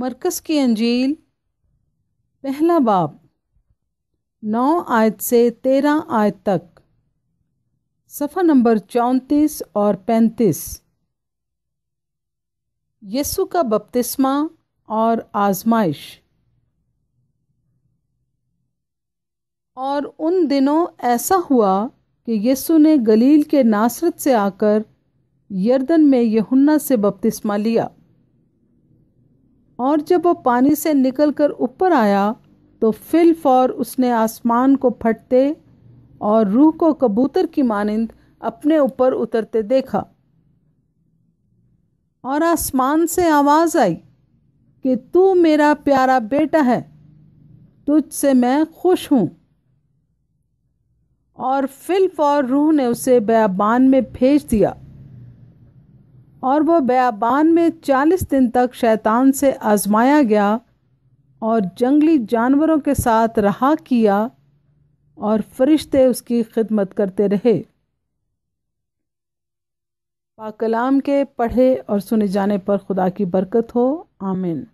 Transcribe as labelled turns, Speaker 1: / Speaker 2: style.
Speaker 1: मरकज़ की अंजील पहला बाब नौ आयत से तेरह आयत तक सफ़ा नंबर चौंतीस और पैंतीस यसु का बपतिस्मा और आजमाइश और उन दिनों ऐसा हुआ कि यसु ने गलील के नासरत से आकर यर्दन में यहुन्ना से बपतिस्मा लिया और जब वह पानी से निकलकर ऊपर आया तो फिल फौर उसने आसमान को फटते और रूह को कबूतर की मानंद अपने ऊपर उतरते देखा और आसमान से आवाज़ आई कि तू मेरा प्यारा बेटा है तुझसे मैं खुश हूँ और फिल फौर रूह ने उसे बयाबान में भेज दिया और वह बयाबान में चालीस दिन तक शैतान से आजमाया गया और जंगली जानवरों के साथ रहा किया और फरिश्ते उसकी खिदमत करते रहे पाकलाम के पढ़े और सुने जाने पर खुदा की बरकत हो आमिन